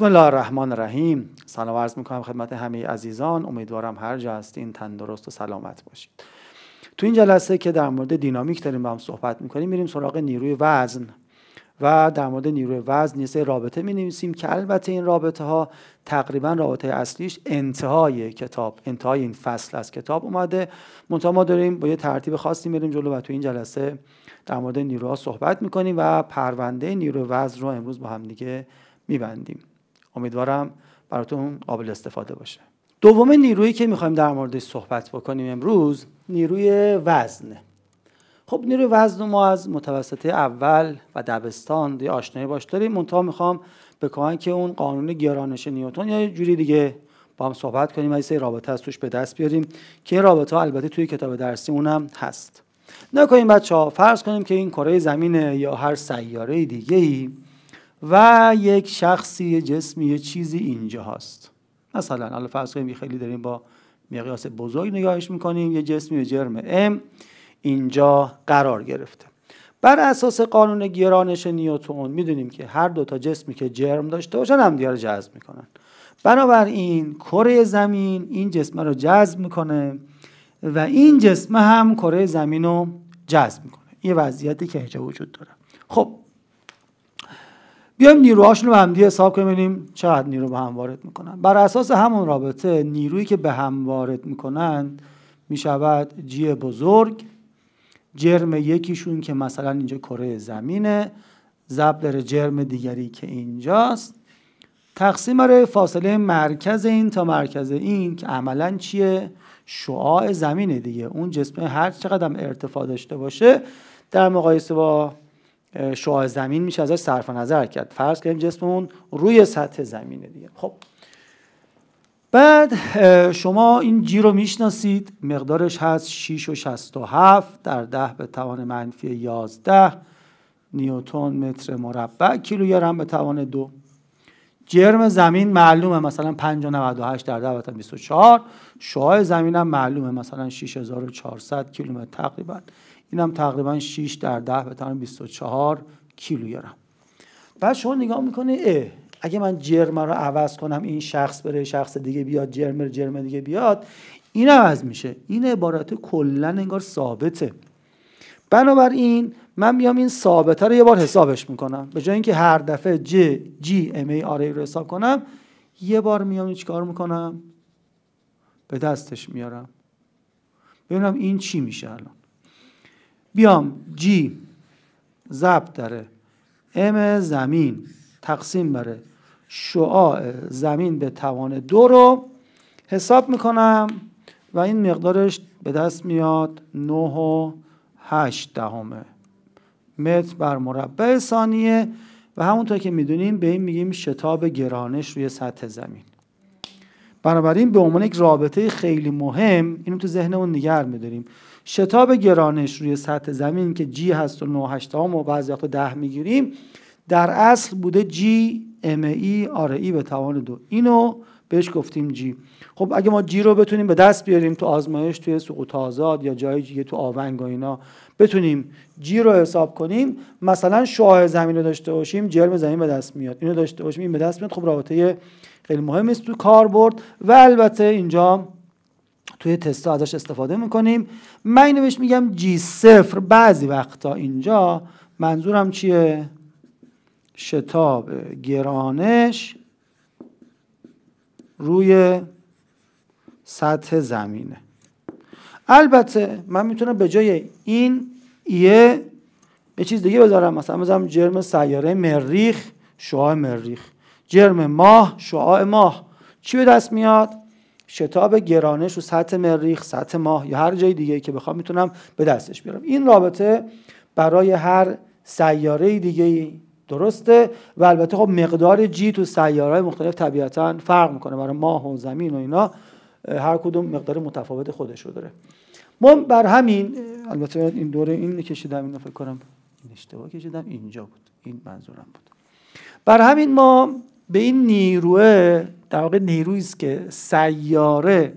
بسم الله الرحمن الرحیم سلام عرض میکنم خدمت همه عزیزان امیدوارم هر جا هستین تندرست و سلامت باشید تو این جلسه که در مورد دینامیک داریم با هم صحبت میکنیم میریم سراغ نیروی وزن و در مورد نیروی وزن نیسته رابطه می نویسیم که البته این رابطه ها تقریبا رابطه اصلیش انتهای کتاب انتهای این فصل از کتاب اومده منتها ما داریم با یه ترتیب خاصی میریم جلو و تو این جلسه در مورد نیروها صحبت میکنیم و پرونده نیروی وزن رو امروز با هم دیگه میبندیم امیدوارم براتون قابل استفاده باشه دومین نیرویی که میخوایم در موردش صحبت بکنیم امروز نیروی وزنه خب نیروی وزن ما از متوسطه اول و دبستان دی آشنایی باش داریم منتها میخوام بکنم که اون قانون گرانش نیوتون یا یه جوری دیگه با هم صحبت کنیم از رابطه از توش به دست بیاریم که این رابطه ها البته توی کتاب درسی اونم هست نکنیم بچه ها فرض کنیم که این کره زمین یا هر سیاره دیگه ای و یک شخصی جسمی چیزی اینجا هست مثلا حالا فرض کنیم خیلی داریم با مقیاس بزرگ نگاهش میکنیم یه جسمی به جرم ام اینجا قرار گرفته بر اساس قانون گرانش نیوتون میدونیم که هر دو تا جسمی که جرم داشته باشن هم رو جذب میکنن بنابراین کره زمین این جسمه رو جذب میکنه و این جسمه هم کره زمین رو جذب میکنه یه وضعیتی که اینجا وجود داره خب بیایم نیروهاشون رو به هم حساب کنیم ببینیم چقدر نیرو به هم وارد میکنن بر اساس همون رابطه نیرویی که به هم وارد میکنند میشود جی بزرگ جرم یکیشون که مثلا اینجا کره زمینه ضرب در جرم دیگری که اینجاست تقسیم برای فاصله مرکز این تا مرکز این که عملا چیه شعاع زمینه دیگه اون جسم هر چقدر ارتفاع داشته باشه در مقایسه با شعاع زمین میشه ازش صرف نظر کرد فرض کنیم جسم روی سطح زمینه دیگه خب بعد شما این جی رو میشناسید مقدارش هست 6 و 67 در 10 به توان منفی 11 نیوتون متر مربع کیلوگرم به توان دو جرم زمین معلومه مثلا 5 در 10 به 24 شعاع زمین هم معلومه مثلا 6400 کیلومتر تقریبا اینم تقریبا 6 در 10 به تمام 24 کیلوگرم بعد شما نگاه میکنه اگه من جرم رو عوض کنم این شخص بره شخص دیگه بیاد جرم جرم دیگه بیاد این عوض میشه این عبارت کلا انگار ثابته بنابراین من بیام این ثابته رو یه بار حسابش میکنم به جای اینکه هر دفعه ج جی ام ای آر ای رو حساب کنم یه بار میام چیکار میکنم به دستش میارم ببینم این چی میشه الان بیام جی ضبط داره ام زمین تقسیم بره شعاع زمین به توان دو رو حساب میکنم و این مقدارش به دست میاد نه و 8 دهمه متر بر مربع ثانیه و همونطور که میدونیم به این میگیم شتاب گرانش روی سطح زمین بنابراین به عنوان یک رابطه خیلی مهم اینو تو ذهنمون نگر میداریم شتاب گرانش روی سطح زمین که جی هست و 98 و بعضی وقتا 10 میگیریم در اصل بوده جی ام ای آر ای به توان دو اینو بهش گفتیم جی خب اگه ما جی رو بتونیم به دست بیاریم تو آزمایش توی سقوط آزاد یا جای دیگه تو آونگ و اینا بتونیم جی رو حساب کنیم مثلا شعاع زمین رو داشته باشیم جرم زمین به دست میاد اینو داشته باشیم به دست میاد خب رابطه خیلی مهم است تو کاربرد و البته اینجا توی تست‌ها ازش استفاده میکنیم من اینو بهش میگم جی صفر بعضی وقتا اینجا منظورم چیه شتاب گرانش روی سطح زمینه البته من میتونم به جای این یه یه چیز دیگه بذارم مثلا بذارم جرم سیاره مریخ شعاع مریخ جرم ماه شعاع ماه چی به دست میاد شتاب گرانش و سطح مریخ سطح ماه یا هر جای دیگه که بخوام میتونم به دستش بیارم این رابطه برای هر سیاره دیگه درسته و البته خب مقدار جی تو سیاره مختلف طبیعتا فرق میکنه برای ماه و زمین و اینا هر کدوم مقدار متفاوت خودش رو داره ما بر همین البته این دوره این کشیدم اینو فکر کنم این اشتباه کشیدم اینجا بود این منظورم بود بر همین ما به این نیروه در واقع نیرویی است که سیاره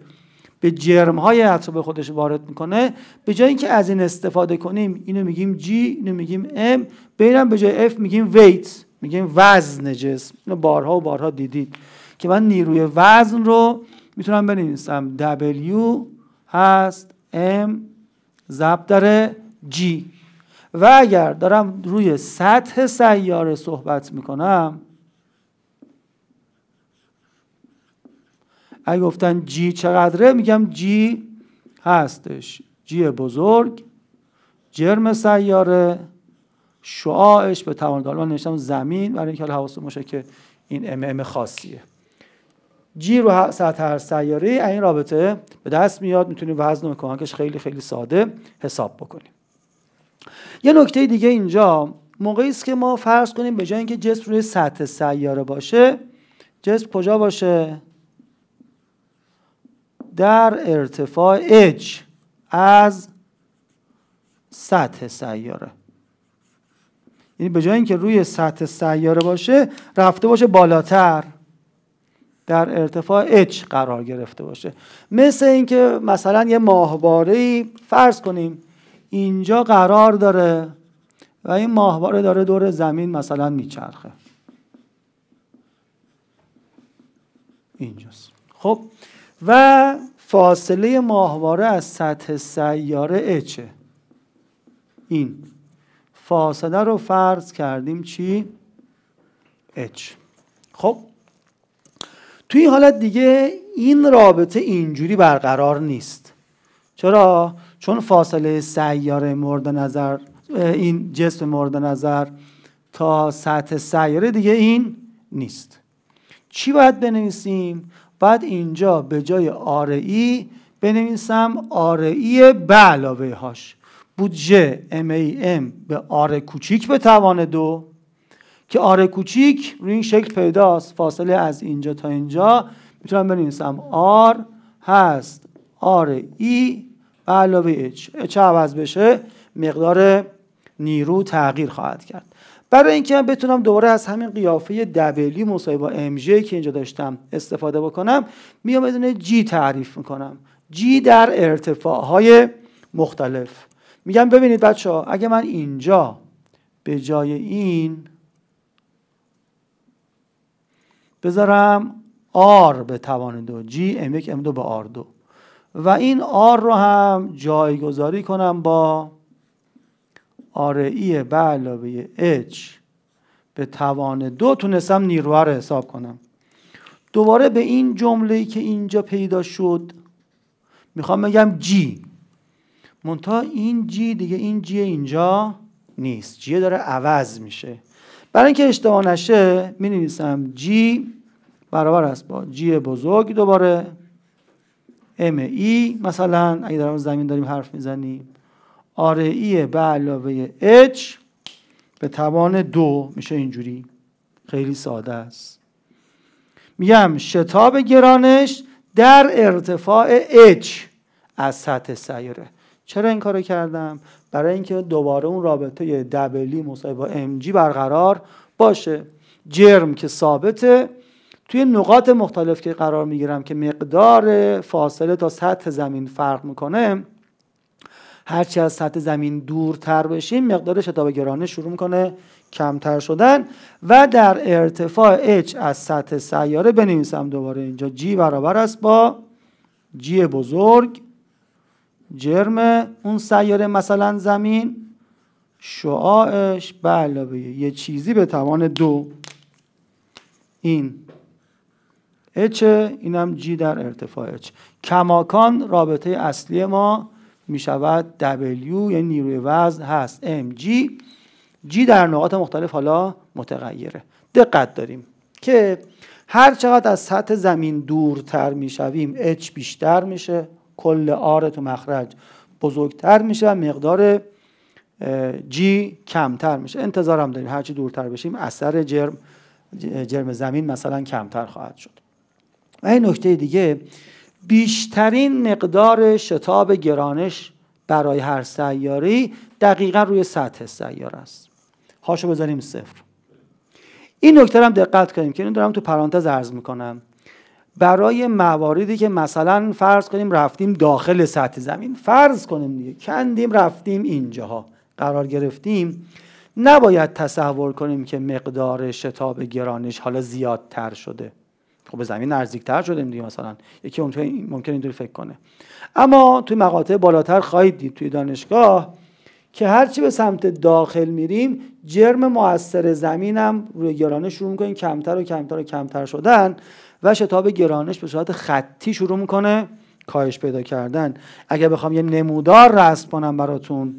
به جرمهای اطراف خودش وارد میکنه به جای اینکه از این استفاده کنیم اینو میگیم جی اینو میگیم ام به به جای اف میگیم ویت میگیم وزن جسم اینو بارها و بارها دیدید که من نیروی وزن رو میتونم بنویسم W هست M ضرب داره G و اگر دارم روی سطح سیاره صحبت میکنم اگه گفتن جی چقدره میگم جی هستش جی بزرگ جرم سیاره شعاعش به توان داره من زمین برای اینکه حواستون باشه که این ام ام خاصیه جی رو سطح هر سیاره این رابطه به دست میاد میتونیم وزن و کمکش خیلی خیلی ساده حساب بکنیم یه نکته دیگه اینجا موقعی است که ما فرض کنیم به جای اینکه جسم روی سطح سیاره باشه جسم کجا باشه در ارتفاع H از سطح سیاره یعنی به جای اینکه روی سطح سیاره باشه رفته باشه بالاتر در ارتفاع H قرار گرفته باشه مثل اینکه مثلا یه ماهواره ای فرض کنیم اینجا قرار داره و این ماهواره داره دور زمین مثلا میچرخه اینجاست خب و فاصله ماهواره از سطح سیاره اچه این فاصله رو فرض کردیم چی؟ اچ خب توی این حالت دیگه این رابطه اینجوری برقرار نیست چرا؟ چون فاصله سیاره مورد نظر این جسم مورد نظر تا سطح سیاره دیگه این نیست چی باید بنویسیم؟ بعد اینجا به جای ای بنویسم ای به علاوه هاش بودجه ام ای ام به آر کوچیک به توان دو که آر کوچیک روی این شکل پیداست فاصله از اینجا تا اینجا میتونم بنویسم آر هست آر ای به علاوه اچ اچ عوض بشه مقدار نیرو تغییر خواهد کرد برای اینکه من بتونم دوباره از همین قیافه دولی مصاحبه با ام که اینجا داشتم استفاده بکنم میام بدون جی تعریف میکنم جی در ارتفاع های مختلف میگم ببینید بچه ها اگه من اینجا به جای این بذارم آر به توان دو جی ام1 ام2 به آر دو و این آر رو هم جایگذاری کنم با آرئی به علاوه H به توان دو تونستم نیروه رو حساب کنم دوباره به این جمله که اینجا پیدا شد میخوام بگم جی منتها این جی دیگه این جی اینجا نیست جی داره عوض میشه برای اینکه اشتباه نشه می نویسم جی برابر است با جی بزرگ دوباره ام ای e. مثلا اگه در زمین داریم حرف میزنیم آرئی به علاوه H به توان دو میشه اینجوری خیلی ساده است میگم شتاب گرانش در ارتفاع H از سطح سیاره چرا این کارو کردم برای اینکه دوباره اون رابطه دبلی مساوی با mg برقرار باشه جرم که ثابته توی نقاط مختلف که قرار میگیرم که مقدار فاصله تا سطح زمین فرق میکنه هرچی از سطح زمین دورتر بشیم مقدار شتاب گرانش شروع میکنه کمتر شدن و در ارتفاع H از سطح سیاره بنویسم دوباره اینجا G برابر است با G بزرگ جرم اون سیاره مثلا زمین شعاعش بله، به علاوه یه چیزی به توان دو این H اینم G در ارتفاع H کماکان رابطه اصلی ما می شود W یعنی نیروی وزن هست MG G در نقاط مختلف حالا متغیره دقت داریم که هر چقدر از سطح زمین دورتر میشویم H بیشتر میشه کل R تو مخرج بزرگتر میشه و مقدار G کمتر میشه انتظار هم داریم هرچی دورتر بشیم اثر جرم جرم زمین مثلا کمتر خواهد شد و این نکته دیگه بیشترین مقدار شتاب گرانش برای هر سیاره دقیقا روی سطح سیاره است هاشو بذاریم صفر این نکته هم دقت کنیم که این دارم تو پرانتز عرض میکنم برای مواردی که مثلا فرض کنیم رفتیم داخل سطح زمین فرض کنیم دیگه کندیم رفتیم اینجاها قرار گرفتیم نباید تصور کنیم که مقدار شتاب گرانش حالا زیادتر شده خب به زمین نزدیکتر شدیم دیگه مثلا یکی اونطوری ممکن اینطوری فکر کنه اما توی مقاطع بالاتر خواهید دید توی دانشگاه که هرچی به سمت داخل میریم جرم موثر زمینم روی گرانش شروع میکنیم کمتر و کمتر و کمتر شدن و شتاب گرانش به صورت خطی شروع میکنه کاهش پیدا کردن اگر بخوام یه نمودار رسم کنم براتون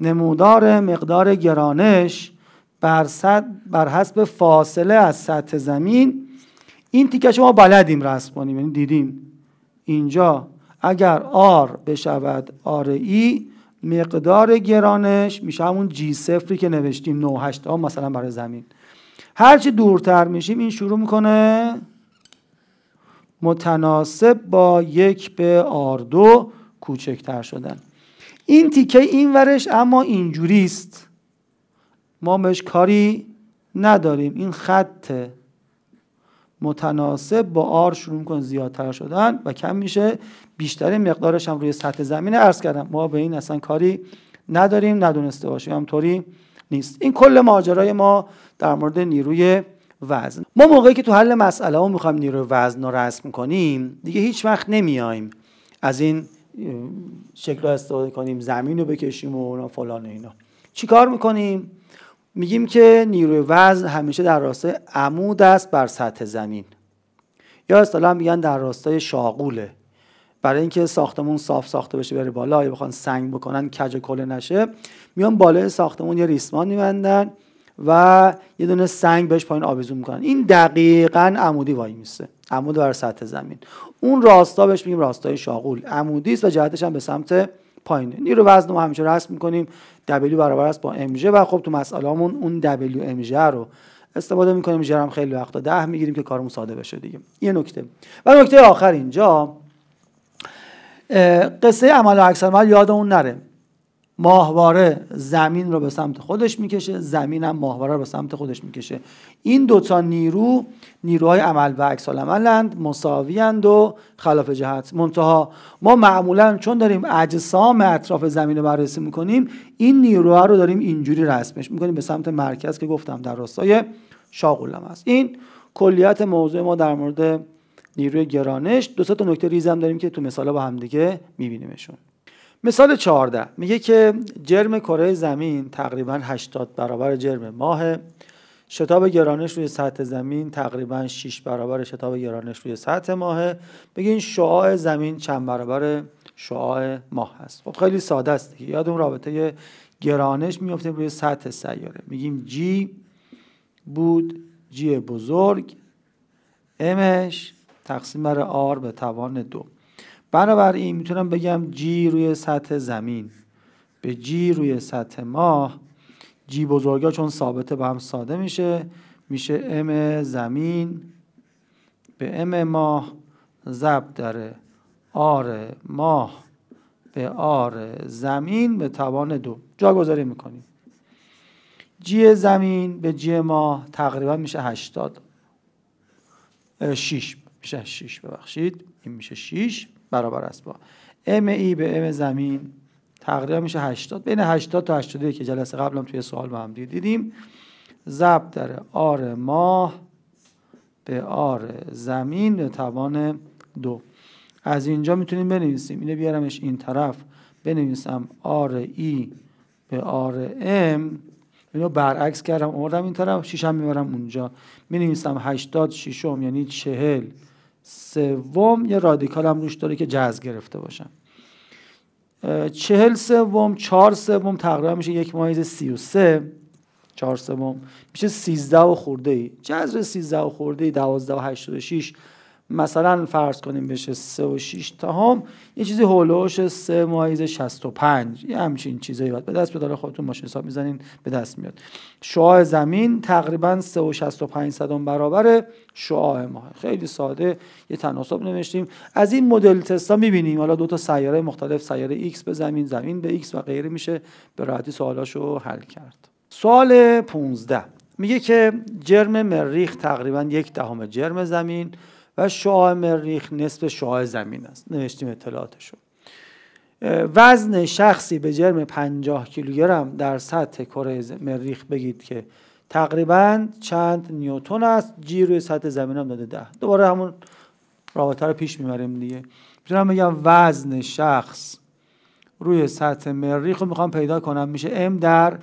نمودار مقدار گرانش بر, بر حسب فاصله از سطح زمین این تیکه شما بلدیم رسم کنیم یعنی دیدیم اینجا اگر آر بشود آر ای مقدار گرانش میشه همون جی صفری که نوشتیم 98 ها مثلا برای زمین هرچی دورتر میشیم این شروع میکنه متناسب با یک به آر دو کوچکتر شدن این تیکه این ورش اما اینجوریست ما بهش کاری نداریم این خط متناسب با آر شروع میکنه زیادتر شدن و کم میشه بیشتر مقدارش هم روی سطح زمین عرض کردم ما به این اصلا کاری نداریم ندونسته باشیم همطوری نیست این کل ماجرای ما در مورد نیروی وزن ما موقعی که تو حل مسئله ها میخوایم نیروی وزن رو رسم کنیم دیگه هیچ وقت نمیایم از این شکل استفاده کنیم زمین رو بکشیم و فلان اینا چیکار میکنیم میگیم که نیروی وزن همیشه در راستای عمود است بر سطح زمین یا اصطلاحا میگن در راستای شاغوله برای اینکه ساختمون صاف ساخته بشه بره بالا یا بخوان سنگ بکنن کج کله نشه میان بالای ساختمون یه ریسمان میبندن و یه دونه سنگ بهش پایین آویزون میکنن این دقیقا عمودی وای میسته عمود بر سطح زمین اون راستا بهش میگیم راستای شاغول عمودی است و جهتش هم به سمت پایینه نیرو وزن ما همیشه رسم میکنیم W برابر است با mg و خب تو مسئلهمون اون W امژ رو استفاده میکنیم جرم خیلی وقتا ده میگیریم که کارمون ساده بشه دیگه یه نکته و نکته آخر اینجا قصه عمل و عکس عمل یادمون نره ماهواره زمین رو به سمت خودش میکشه زمین هم ماهواره رو به سمت خودش میکشه این دوتا نیرو نیروهای عمل و عکس عملند مساویند و خلاف جهت منتها ما معمولا چون داریم اجسام اطراف زمین رو بررسی میکنیم این نیروها رو داریم اینجوری رسمش میکنیم به سمت مرکز که گفتم در راستای شاغولم است این کلیت موضوع ما در مورد نیروی گرانش دو تا نکته ریزم داریم که تو مثالا با دیگه میبینیمشون مثال 14 میگه که جرم کره زمین تقریبا 80 برابر جرم ماه شتاب گرانش روی سطح زمین تقریبا 6 برابر شتاب گرانش روی سطح ماه بگین شعاع زمین چند برابر شعاع ماه هست خب خیلی ساده است دیگه یاد اون رابطه گرانش میفتیم روی سطح سیاره میگیم جی بود جی بزرگ امش تقسیم بر آر به توان دو بنابراین میتونم بگم جی روی سطح زمین به جی روی سطح ماه جی بزرگا چون ثابته با هم ساده میشه میشه ام زمین به ام ماه زب داره آر ماه به آر زمین به توان دو جا گذاری میکنیم جی زمین به جی ماه تقریبا میشه هشتاد 6 میشه 6 ببخشید این میشه 6 برابر است با ام ای به ام زمین تقریبا میشه 80 بین 80 تا 81 که جلسه قبلم توی سوال با هم دیدیم ضرب در آر ماه به آر زمین به توان دو از اینجا میتونیم بنویسیم اینو بیارمش این طرف بنویسم آر ای به آر ام اینو برعکس کردم آوردم این طرف شیشم میبرم اونجا مینویسم 80 ششم یعنی 40 سوم یه رادیکال هم روش داره که جز گرفته باشن چهل سوم چهار سوم تقریبا میشه یک مایز سی و سه چهار سوم میشه سیزده و خورده ای جزر سیزده و خورده ای دوازده و هشت و شیش مثلا فرض کنیم بشه 3 و 6 تاهم یه چیزی هولوش 3 مایز 65 یه همچین چیزایی باید به دست بداره خودتون ماشین حساب میزنین به دست میاد شعاع زمین تقریبا 3 و 65 صدم برابر شعاع ماه خیلی ساده یه تناسب نوشتیم از این مدل تستا میبینیم حالا دو تا سیاره مختلف سیاره x به زمین زمین به x و غیره میشه به راحتی سوالاشو حل کرد سوال 15 میگه که جرم مریخ تقریبا یک دهم جرم زمین و شعاع مریخ نصف شعاع زمین است نوشتیم اطلاعاتشو وزن شخصی به جرم 50 کیلوگرم در سطح کره مریخ بگید که تقریبا چند نیوتن است جی روی سطح زمین هم داده ده دوباره همون رابطه رو پیش میبریم دیگه میتونم بگم وزن شخص روی سطح مریخ رو میخوام پیدا کنم میشه ام در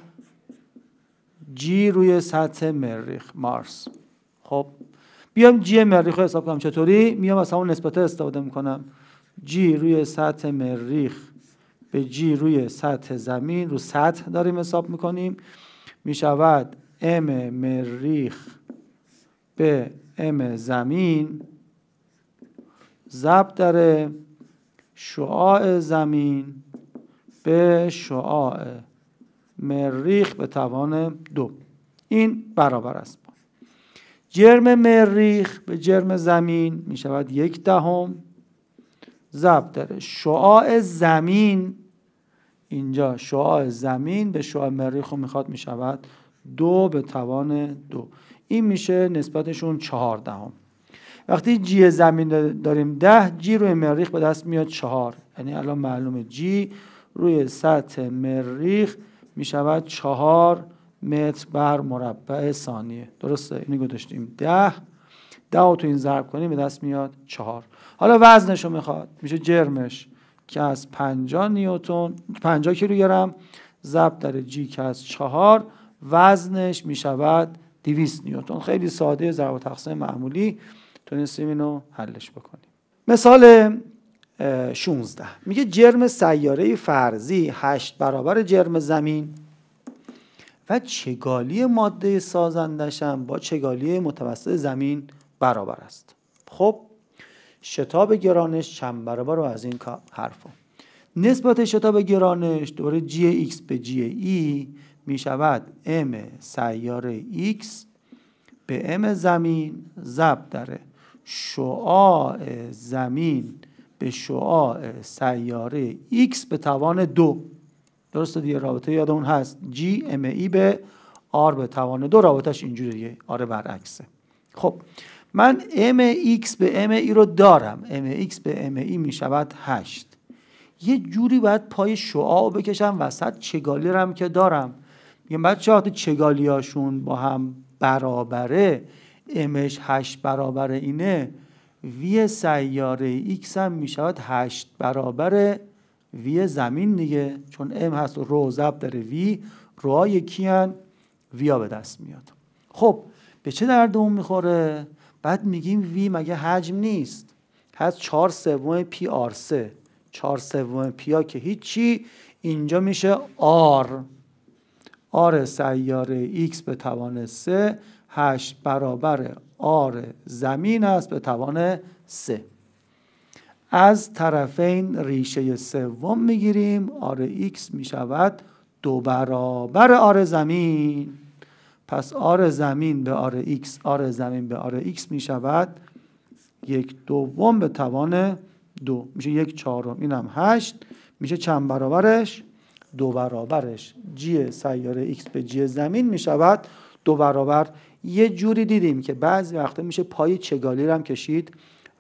جی روی سطح مریخ مارس خب بیام جی مریخ رو حساب کنم چطوری میام از همون نسبت استفاده میکنم جی روی سطح مریخ به جی روی سطح زمین رو سطح داریم حساب میکنیم میشود ام مریخ به ام زمین ضبط داره شعاع زمین به شعاع مریخ به توان دو این برابر است جرم مریخ به جرم زمین می شود یک دهم ده ضبط داره شعاع زمین اینجا شعاع زمین به شعاع مریخ رو میخواد می شود دو به توان دو این میشه نسبتشون چهار دهم وقتی جی زمین داریم ده جی روی مریخ به دست میاد چهار یعنی الان معلومه جی روی سطح مریخ می شود چهار متر بر مربع ثانیه درسته اینو گذاشتیم ده ده رو تو این ضرب کنیم به دست میاد چهار حالا وزنش رو میخواد میشه جرمش که از 50 نیوتن 50 کیلوگرم ضرب در جی که از چهار وزنش میشود 200 نیوتن خیلی ساده ضرب و تقسیم معمولی تونستیم اینو حلش بکنیم مثال 16 میگه جرم سیاره فرضی 8 برابر جرم زمین و چگالی ماده سازندش هم با چگالی متوسط زمین برابر است خب شتاب گرانش چند برابر رو از این حرف. نسبت شتاب گرانش دوره جی ایکس به جی ای e می شود ام سیاره ایکس به ام زمین ضرب داره شعاع زمین به شعاع سیاره ایکس به توان دو درسته دیگه رابطه اون هست جی ام ای به آر به توان دو رابطش اینجوریه آره برعکسه خب من ام ایکس به ام ای رو دارم ام ایکس به ام ای می شود 8 یه جوری باید پای شعاع بکشم وسط چگالی رم که دارم میگم بچه ها چگالی هاشون با هم برابره امش هشت برابر اینه وی سیاره ایکس هم می شود 8 برابر وی زمین دیگه چون ام هست و رو زب داره وی روهای کیان ویا به دست میاد خب به چه درد اون میخوره بعد میگیم وی مگه حجم نیست هست چهار سوم پی آر سه چهار سوم ها که هیچی اینجا میشه آر آر سیاره ایکس به توان سه هشت برابر آر زمین است به توان سه از طرفین ریشه سوم میگیریم آر ایکس میشود دو برابر آر زمین پس آر زمین به آر ایکس آر زمین به آر ایکس میشود یک دوم به توان دو میشه یک چهارم اینم هشت میشه چند برابرش دو برابرش جی سیاره ایکس به جی زمین میشود دو برابر یه جوری دیدیم که بعضی وقتا میشه پای چگالی رو هم کشید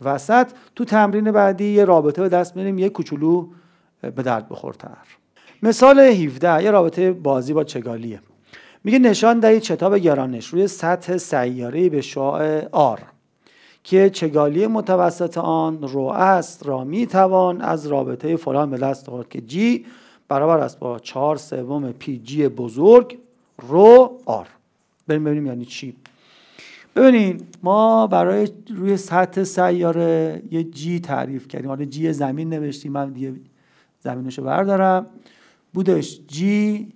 وسط تو تمرین بعدی یه رابطه به دست میاریم یه کوچولو به درد بخورتر مثال 17 یه رابطه بازی با چگالیه میگه نشان دهید چتاب گرانش روی سطح سیاره به شعاع آر که چگالی متوسط آن رو است را میتوان از رابطه فلان به دست آورد که جی برابر است با چهار سوم پی جی بزرگ رو آر بریم ببینیم یعنی چی ببینین ما برای روی سطح سیاره یه جی تعریف کردیم حالا جی زمین نوشتیم من دیگه زمینشو بردارم بودش جی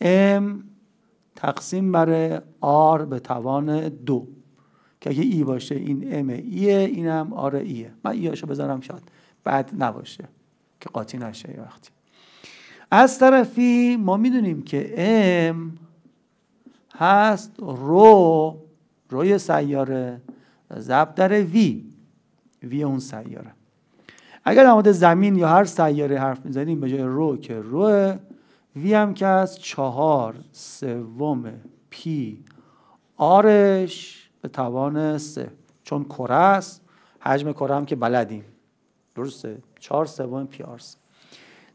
ام تقسیم بر آر به توان دو که اگه ای e باشه این ام ایه e اینم آر ایه e من ایاشو بذارم شاید بعد نباشه که قاطی نشه یه وقتی از طرفی ما میدونیم که ام هست رو روی سیاره ضرب در وی وی اون سیاره اگر در زمین یا هر سیاره حرف میزنیم به جای رو که رو وی هم که از چهار سوم پی آرش به توان سه چون کره است حجم کره هم که بلدیم درسته چهار سوم پی آر سه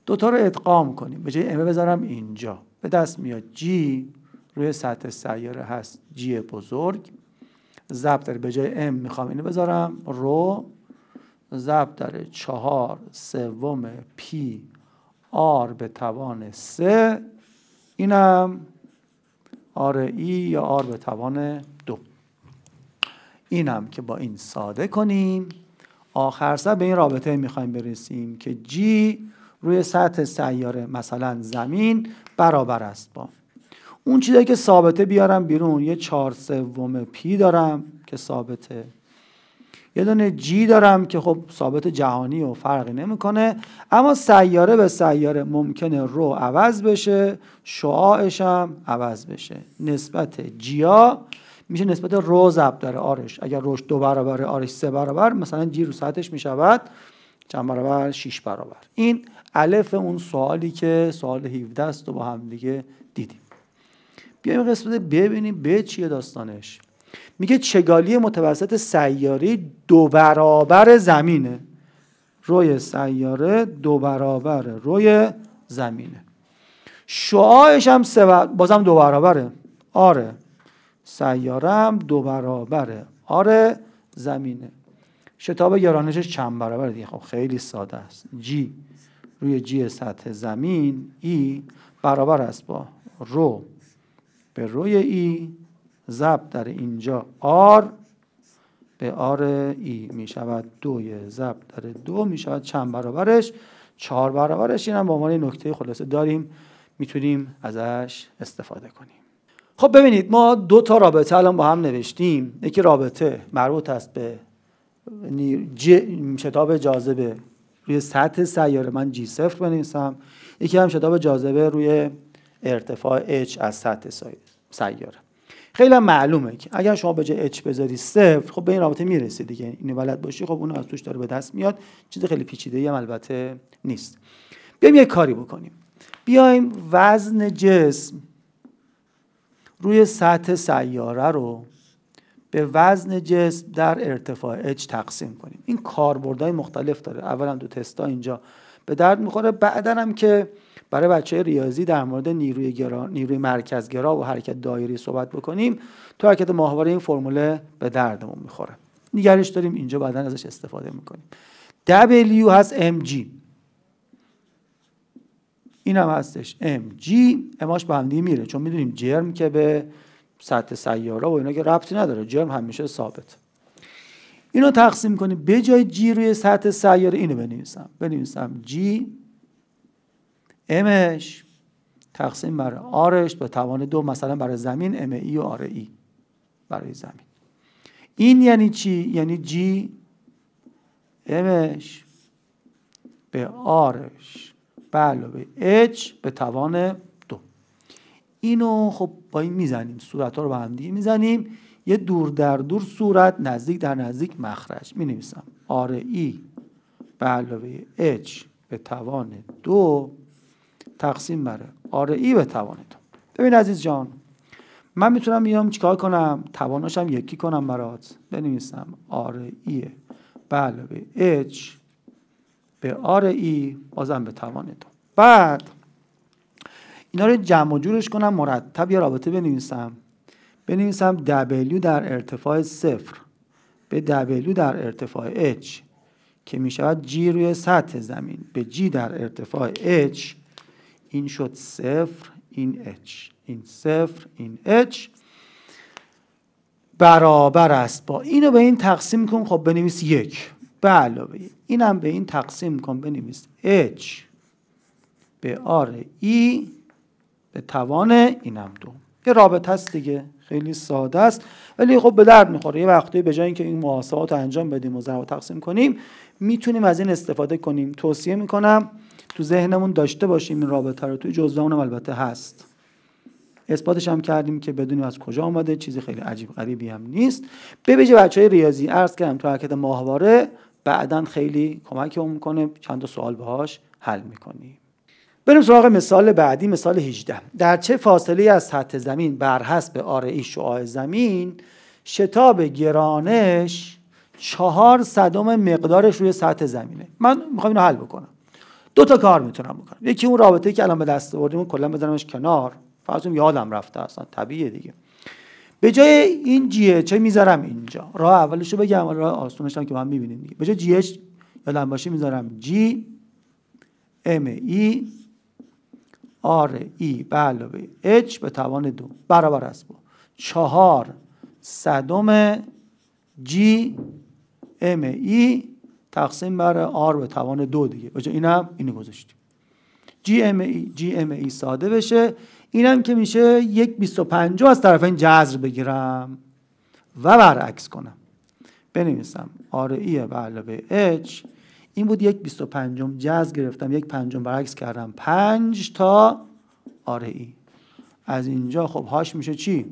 دوتا رو ادغام کنیم به جای امه بذارم اینجا به دست میاد جی روی سطح سیاره هست جی بزرگ ضبط به جای ام میخوام اینو بذارم رو ضبط در چهار سوم پی آر به توان سه اینم آر ای یا آر به توان دو اینم که با این ساده کنیم آخر سر به این رابطه میخوایم برسیم که جی روی سطح سیاره مثلا زمین برابر است با اون چیزایی که ثابته بیارم بیرون یه چهار سوم پی دارم که ثابته یه دونه جی دارم که خب ثابت جهانی و فرقی نمیکنه اما سیاره به سیاره ممکنه رو عوض بشه شعاعش هم عوض بشه نسبت جیا میشه نسبت رو زب داره آرش اگر روش دو برابر آرش سه برابر مثلا جی رو ساعتش میشود چند برابر شیش برابر این الف اون سوالی که سوال 17 است و با هم دیگه دیدیم بیایم قسمت ببینیم به چیه داستانش میگه چگالی متوسط سیاره دو برابر زمینه روی سیاره دو برابر روی زمینه شعاعش هم سه بازم دو برابره آره سیاره هم دو برابره آره زمینه شتاب گرانشش چند برابره دیگه خب خیلی ساده است جی روی جی سطح زمین ای e برابر است با رو به روی ای ضبط در اینجا آر به آر ای می شود دوی ضبط در دو می شود چند برابرش چهار برابرش این هم با عنوان نکته خلاصه داریم میتونیم ازش استفاده کنیم خب ببینید ما دو تا رابطه الان با هم نوشتیم یکی رابطه مربوط است به شتاب جاذبه روی سطح سیاره من جی صفر بنویسم یکی هم شتاب جاذبه روی ارتفاع h از سطح سیاره خیلی هم معلومه که اگر شما به اچ h بذاری صفر خب به این رابطه میرسی دیگه اینو بلد باشی خب اونو از توش داره به دست میاد چیز خیلی پیچیده ای هم البته نیست بیایم یه کاری بکنیم بیایم وزن جسم روی سطح سیاره رو به وزن جسم در ارتفاع اچ تقسیم کنیم این کاربردهای مختلف داره اولا دو تستا اینجا به درد میخوره بعدا هم که برای بچه ریاضی در مورد نیروی, گرا، نیروی مرکزگرا و حرکت دایری صحبت بکنیم تو حرکت ماهواره این فرموله به دردمون میخوره نگرش داریم اینجا بعدا ازش استفاده میکنیم W هست MG این هم هستش MG اماش به همدیگه میره چون میدونیم جرم که به سطح سیاره و اینا که ربطی نداره جرم همیشه ثابت اینو تقسیم کنیم به جای جی روی سطح سیاره اینو بنویسم بنویسم جی امش تقسیم بر آرش به توان دو مثلا برای زمین ام ای و آر ای برای زمین این یعنی چی؟ یعنی جی امش به آرش بله، به به اچ به توان دو اینو خب با این میزنیم صورت ها رو با هم میزنیم یه دور در دور صورت نزدیک در نزدیک مخرج می آر ای بله، به علاوه اچ به توان دو تقسیم بره آره ای به توانتون ببین عزیز جان من میتونم بیام چیکار کنم تواناشم یکی کنم برات بنویسم آره ایه بله به اچ به آره ای بازم به توانتون بعد اینا رو جمع و جورش کنم مرتب یا رابطه بنویسم بنویسم دبلیو در ارتفاع صفر به دبلیو در ارتفاع H که میشود جی روی سطح زمین به جی در ارتفاع H این شد صفر این h این صفر این h برابر است با اینو به این تقسیم کن خب بنویس یک بله، به علاوه اینم به این تقسیم کن بنویس h به آر ای به توان اینم دو یه رابطه است دیگه خیلی ساده است ولی خب به درد میخوره یه وقتی به جای اینکه این محاسبات انجام بدیم و ضرب تقسیم کنیم میتونیم از این استفاده کنیم توصیه میکنم تو ذهنمون داشته باشیم این رابطه رو توی جزوه البته هست اثباتش هم کردیم که بدونیم از کجا آمده چیزی خیلی عجیب غریبی هم نیست به بچه بچهای ریاضی عرض کردم تو حرکت ماهواره بعدا خیلی کمک میکنه چند سوال باهاش حل میکنیم بریم سراغ مثال بعدی مثال 18 در چه فاصله از سطح زمین بر حسب ای شعاع زمین شتاب گرانش چهار صدم مقدارش روی سطح زمینه من میخوام اینو حل بکنم دو تا کار میتونم بکنم یکی اون رابطه که الان به دست آوردیم کلا بزنمش کنار فرض یادم رفته اصلا طبیعیه دیگه به جای این جی چه میذارم اینجا راه اولش رو بگم راه آسونش هم که من میبینیم دیگه به جای جی اچ یادم باشه میذارم جی ام ای e، آر ای e. بله، به علاوه اچ به توان دو برابر است با چهار صدم جی ام ای تقسیم بر آر به توان دو دیگه بجا این هم اینو گذاشتیم جی ام ای جی ام ای ساده بشه اینم که میشه یک بیست و پنجو از طرفین جذر بگیرم و برعکس کنم بنویسم آر ای به علاوه اچ این بود یک بیست و پنجم جذر گرفتم یک پنجم برعکس کردم پنج تا آر ای از اینجا خب هاش میشه چی؟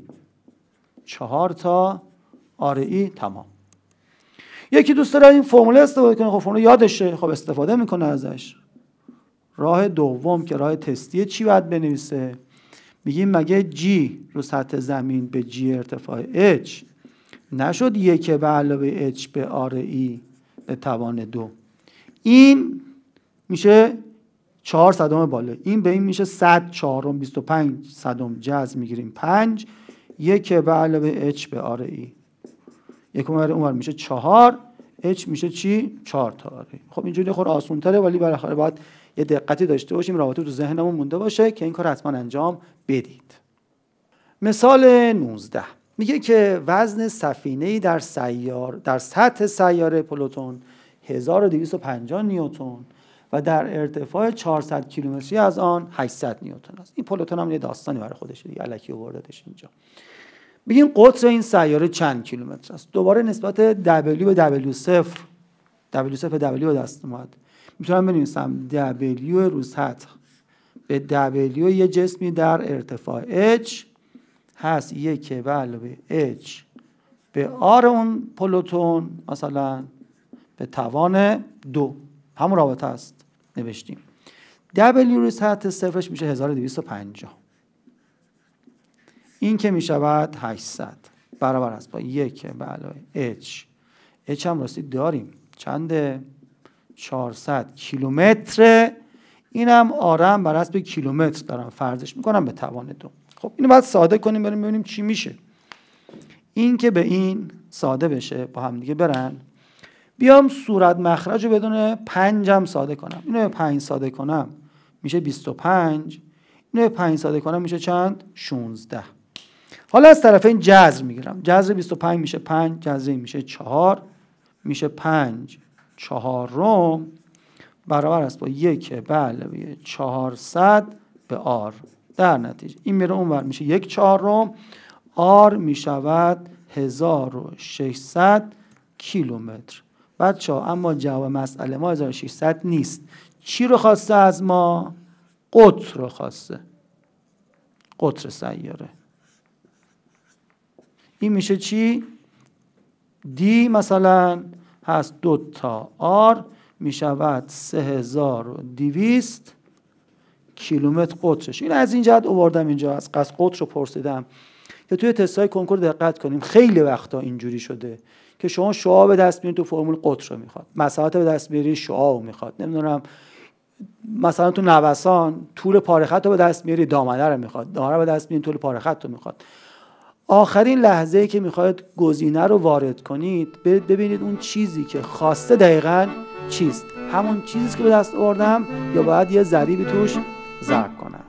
چهار تا آر ای تمام یکی دوست داره این فرمول استفاده کنه خب فرمول یادشه خب استفاده میکنه ازش راه دوم که راه تستیه چی باید بنویسه میگیم مگه جی رو سطح زمین به جی ارتفاع H نشد یک به علاوه H به آر ای e به توان دو این میشه چهار صدم بالا این به این میشه صد چهارم بیست و پنج صدم جز میگیریم پنج یک به علاوه H به آر ای e. یک اونور میشه چهار h میشه چی چهار تا آره. خب اینجوری خور آسون تره ولی بالاخره باید یه دقتی داشته باشیم رابطه تو ذهنمون مونده باشه که این کار حتما انجام بدید مثال 19 میگه که وزن سفینه در سیار در سطح سیاره پلوتون 1250 نیوتن و در ارتفاع 400 کیلومتری از آن 800 نیوتن است این پلوتون هم یه داستانی برای خودشه دیگه الکی آوردتش اینجا بگیم قطر این سیاره چند کیلومتر است دوباره نسبت W به W صفر W صفر W به دست اومد میتونم بنویسم W روز سطح به W یه جسمی در ارتفاع H هست یک به علاوه H به آر اون پلوتون مثلا به توان دو همون رابطه است نوشتیم W رو سطح صفرش میشه 1250 این که می شود 800 برابر است با یک به h h هم راستی داریم چنده 400 کیلومتر اینم آرم بر به کیلومتر دارم فرضش میکنم به توان دو خب اینو باید ساده کنیم بریم ببینیم چی میشه این که به این ساده بشه با هم دیگه برن بیام صورت مخرج رو بدون هم ساده کنم اینو به پنج ساده کنم میشه 25 اینو به پنج ساده کنم میشه چند؟ 16 حالا از طرف این جذر میگیرم جذر 25 میشه 5 جذر میشه 4 میشه 5 روم برابر است با یک بله 400 به آر در نتیجه این میره اونور میشه یک روم آر میشود 1600 کیلومتر بچه ها اما جواب مسئله ما 1600 نیست چی رو خواسته از ما؟ قطر رو خواسته قطر سیاره این میشه چی؟ دی مثلا هست دو تا آر میشود سه هزار و دیویست کیلومتر قطرش این از این جهت اووردم اینجا از قصد قطر رو پرسیدم که توی تستای کنکور دقت کنیم خیلی وقتا اینجوری شده که شما شعاع به دست بیارید تو فرمول قطر رو میخواد مساحت به دست میاری شعاع رو میخواد نمیدونم مثلا تو نوسان طول پاره رو به دست میاری دامنه رو میخواد دامنه به دست میاری طول پاره خط رو میخواد آخرین لحظه که میخواید گزینه رو وارد کنید ببینید اون چیزی که خواسته دقیقا چیست همون چیزی که به دست آوردم یا باید یه ذریبی توش زرک کنم